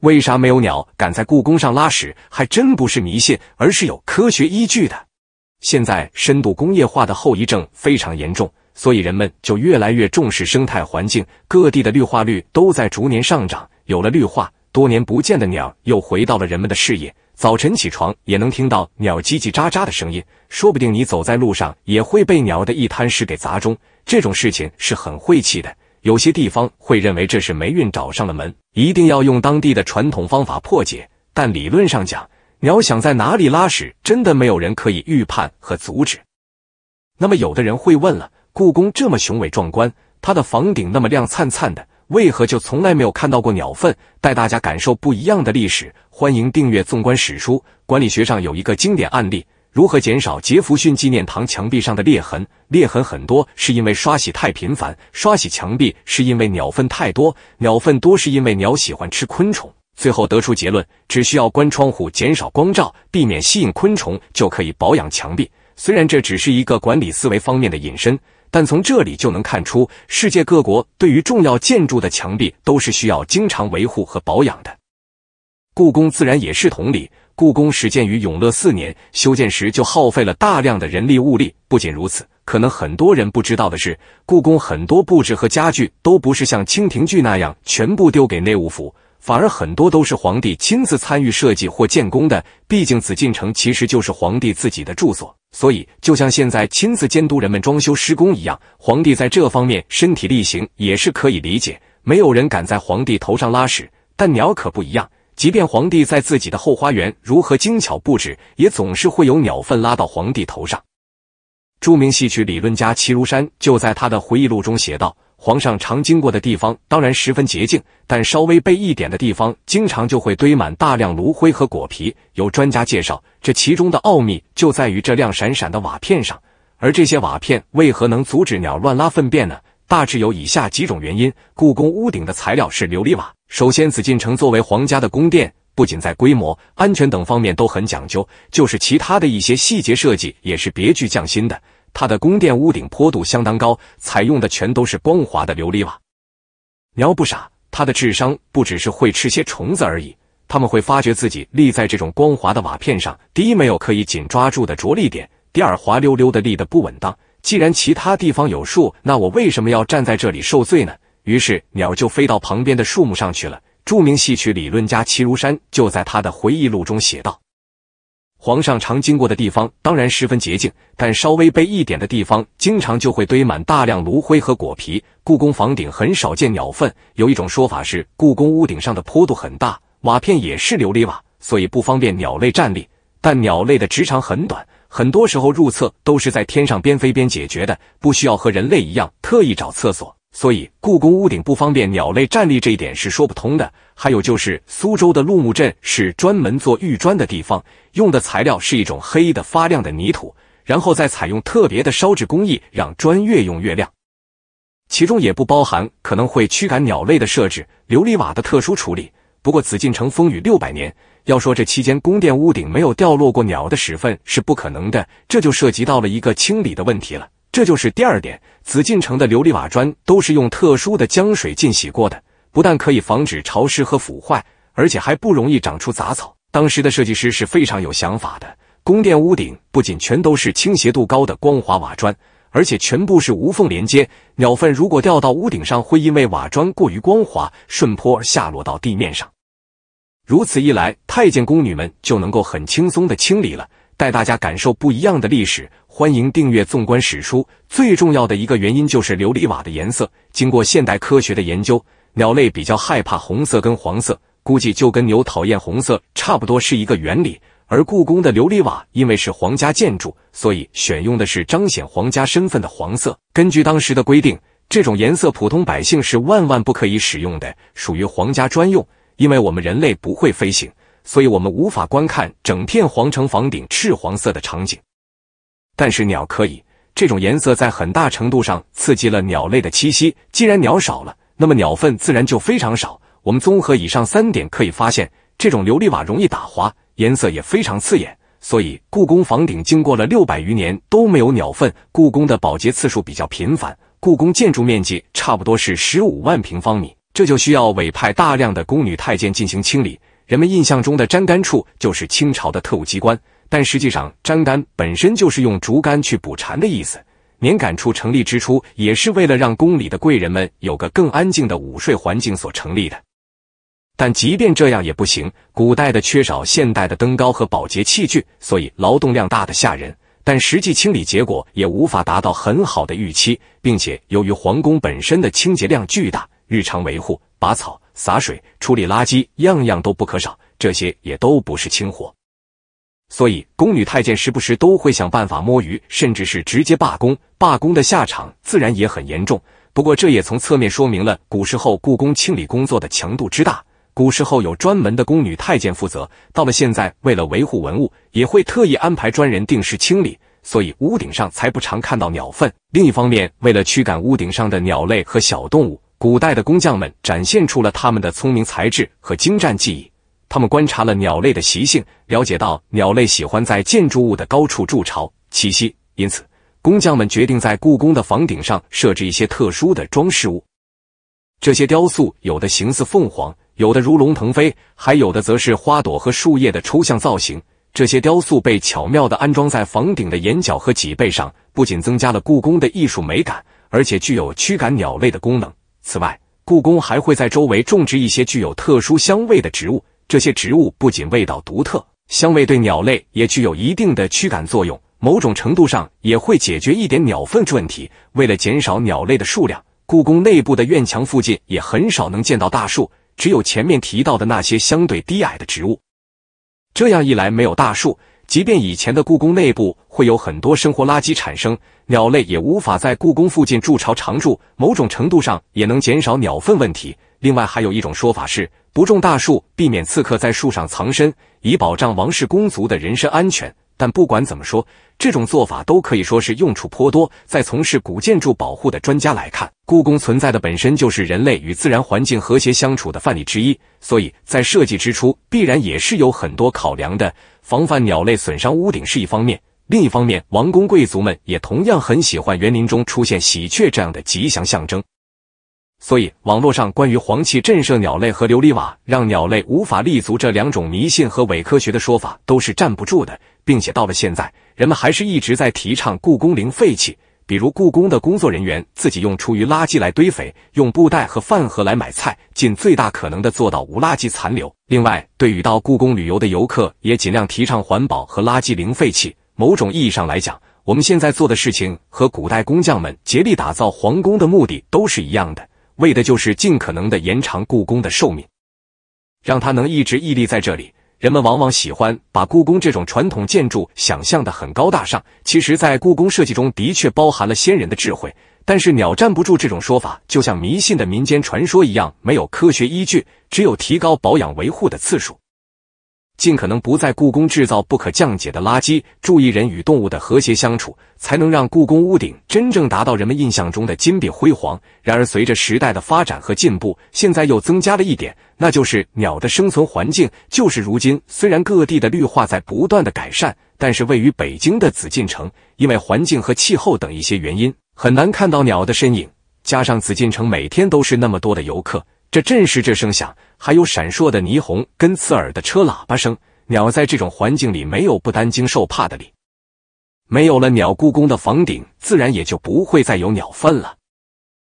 为啥没有鸟敢在故宫上拉屎？还真不是迷信，而是有科学依据的。现在深度工业化的后遗症非常严重，所以人们就越来越重视生态环境，各地的绿化率都在逐年上涨。有了绿化，多年不见的鸟又回到了人们的视野，早晨起床也能听到鸟叽叽喳喳的声音。说不定你走在路上也会被鸟的一滩屎给砸中，这种事情是很晦气的。有些地方会认为这是霉运找上了门，一定要用当地的传统方法破解。但理论上讲，鸟想在哪里拉屎，真的没有人可以预判和阻止。那么，有的人会问了：故宫这么雄伟壮观，它的房顶那么亮灿灿的，为何就从来没有看到过鸟粪？带大家感受不一样的历史，欢迎订阅《纵观史书》。管理学上有一个经典案例。如何减少杰弗逊纪念堂墙壁上的裂痕？裂痕很多是因为刷洗太频繁，刷洗墙壁是因为鸟粪太多，鸟粪多是因为鸟喜欢吃昆虫。最后得出结论，只需要关窗户减少光照，避免吸引昆虫，就可以保养墙壁。虽然这只是一个管理思维方面的引申，但从这里就能看出，世界各国对于重要建筑的墙壁都是需要经常维护和保养的。故宫自然也是同理。故宫始建于永乐四年，修建时就耗费了大量的人力物力。不仅如此，可能很多人不知道的是，故宫很多布置和家具都不是像清廷剧那样全部丢给内务府，反而很多都是皇帝亲自参与设计或建工的。毕竟紫禁城其实就是皇帝自己的住所，所以就像现在亲自监督人们装修施工一样，皇帝在这方面身体力行也是可以理解。没有人敢在皇帝头上拉屎，但鸟可不一样。即便皇帝在自己的后花园如何精巧布置，也总是会有鸟粪拉到皇帝头上。著名戏曲理论家齐如山就在他的回忆录中写道：“皇上常经过的地方当然十分洁净，但稍微背一点的地方，经常就会堆满大量炉灰和果皮。”有专家介绍，这其中的奥秘就在于这亮闪闪的瓦片上。而这些瓦片为何能阻止鸟乱拉粪便呢？大致有以下几种原因：故宫屋顶的材料是琉璃瓦。首先，紫禁城作为皇家的宫殿，不仅在规模、安全等方面都很讲究，就是其他的一些细节设计也是别具匠心的。它的宫殿屋顶坡度相当高，采用的全都是光滑的琉璃瓦。要不傻，他的智商不只是会吃些虫子而已。他们会发觉自己立在这种光滑的瓦片上，第一没有可以紧抓住的着力点，第二滑溜溜的立的不稳当。既然其他地方有树，那我为什么要站在这里受罪呢？于是鸟就飞到旁边的树木上去了。著名戏曲理论家齐如山就在他的回忆录中写道：“皇上常经过的地方当然十分洁净，但稍微背一点的地方，经常就会堆满大量炉灰和果皮。故宫房顶很少见鸟粪。有一种说法是，故宫屋顶上的坡度很大，瓦片也是琉璃瓦，所以不方便鸟类站立。但鸟类的直肠很短，很多时候入厕都是在天上边飞边解决的，不需要和人类一样特意找厕所。”所以，故宫屋顶不方便鸟类站立这一点是说不通的。还有就是，苏州的鹿木镇是专门做玉砖的地方，用的材料是一种黑的发亮的泥土，然后再采用特别的烧制工艺，让砖越用越亮。其中也不包含可能会驱赶鸟类的设置，琉璃瓦的特殊处理。不过，紫禁城风雨六百年，要说这期间宫殿屋顶没有掉落过鸟的屎粪是不可能的，这就涉及到了一个清理的问题了。这就是第二点，紫禁城的琉璃瓦砖都是用特殊的江水浸洗过的，不但可以防止潮湿和腐坏，而且还不容易长出杂草。当时的设计师是非常有想法的，宫殿屋顶不仅全都是倾斜度高的光滑瓦砖，而且全部是无缝连接。鸟粪如果掉到屋顶上，会因为瓦砖过于光滑，顺坡而下落到地面上。如此一来，太监宫女们就能够很轻松的清理了。带大家感受不一样的历史，欢迎订阅《纵观史书》。最重要的一个原因就是琉璃瓦的颜色，经过现代科学的研究，鸟类比较害怕红色跟黄色，估计就跟牛讨厌红色差不多是一个原理。而故宫的琉璃瓦因为是皇家建筑，所以选用的是彰显皇家身份的黄色。根据当时的规定，这种颜色普通百姓是万万不可以使用的，属于皇家专用。因为我们人类不会飞行。所以我们无法观看整片皇城房顶赤黄色的场景，但是鸟可以。这种颜色在很大程度上刺激了鸟类的栖息。既然鸟少了，那么鸟粪自然就非常少。我们综合以上三点，可以发现，这种琉璃瓦容易打滑，颜色也非常刺眼。所以，故宫房顶经过了六百余年都没有鸟粪。故宫的保洁次数比较频繁，故宫建筑面积差不多是十五万平方米，这就需要委派大量的宫女太监进行清理。人们印象中的粘杆处就是清朝的特务机关，但实际上粘杆本身就是用竹竿去捕蝉的意思。年杆处成立之初也是为了让宫里的贵人们有个更安静的午睡环境所成立的。但即便这样也不行，古代的缺少现代的登高和保洁器具，所以劳动量大的吓人。但实际清理结果也无法达到很好的预期，并且由于皇宫本身的清洁量巨大，日常维护、拔草。洒水、处理垃圾，样样都不可少，这些也都不是轻活。所以宫女太监时不时都会想办法摸鱼，甚至是直接罢工。罢工的下场自然也很严重。不过这也从侧面说明了古时候故宫清理工作的强度之大。古时候有专门的宫女太监负责，到了现在，为了维护文物，也会特意安排专人定时清理，所以屋顶上才不常看到鸟粪。另一方面，为了驱赶屋顶上的鸟类和小动物。古代的工匠们展现出了他们的聪明才智和精湛技艺。他们观察了鸟类的习性，了解到鸟类喜欢在建筑物的高处筑巢栖息，因此工匠们决定在故宫的房顶上设置一些特殊的装饰物。这些雕塑有的形似凤凰，有的如龙腾飞，还有的则是花朵和树叶的抽象造型。这些雕塑被巧妙地安装在房顶的檐角和脊背上，不仅增加了故宫的艺术美感，而且具有驱赶鸟类的功能。此外，故宫还会在周围种植一些具有特殊香味的植物。这些植物不仅味道独特，香味对鸟类也具有一定的驱赶作用，某种程度上也会解决一点鸟粪问题。为了减少鸟类的数量，故宫内部的院墙附近也很少能见到大树，只有前面提到的那些相对低矮的植物。这样一来，没有大树。即便以前的故宫内部会有很多生活垃圾产生，鸟类也无法在故宫附近筑巢常住，某种程度上也能减少鸟粪问题。另外，还有一种说法是不种大树，避免刺客在树上藏身，以保障王室公族的人身安全。但不管怎么说，这种做法都可以说是用处颇多。在从事古建筑保护的专家来看，故宫存在的本身就是人类与自然环境和谐相处的范例之一，所以在设计之初必然也是有很多考量的。防范鸟类损伤屋顶是一方面，另一方面，王公贵族们也同样很喜欢园林中出现喜鹊这样的吉祥象征，所以网络上关于黄气震慑鸟类和琉璃瓦让鸟类无法立足这两种迷信和伪科学的说法都是站不住的。并且到了现在，人们还是一直在提倡故宫零废弃，比如故宫的工作人员自己用厨余垃圾来堆肥，用布袋和饭盒来买菜，尽最大可能的做到无垃圾残留。另外，对于到故宫旅游的游客，也尽量提倡环保和垃圾零废弃。某种意义上来讲，我们现在做的事情和古代工匠们竭力打造皇宫的目的都是一样的，为的就是尽可能的延长故宫的寿命，让它能一直屹立在这里。人们往往喜欢把故宫这种传统建筑想象的很高大上，其实，在故宫设计中的确包含了先人的智慧，但是鸟站不住这种说法，就像迷信的民间传说一样，没有科学依据，只有提高保养维护的次数。尽可能不在故宫制造不可降解的垃圾，注意人与动物的和谐相处，才能让故宫屋顶真正达到人们印象中的金碧辉煌。然而，随着时代的发展和进步，现在又增加了一点，那就是鸟的生存环境。就是如今，虽然各地的绿化在不断的改善，但是位于北京的紫禁城，因为环境和气候等一些原因，很难看到鸟的身影。加上紫禁城每天都是那么多的游客。这阵势，这声响，还有闪烁的霓虹跟刺耳的车喇叭声。鸟在这种环境里没有不担惊受怕的理，没有了鸟故宫的房顶，自然也就不会再有鸟粪了。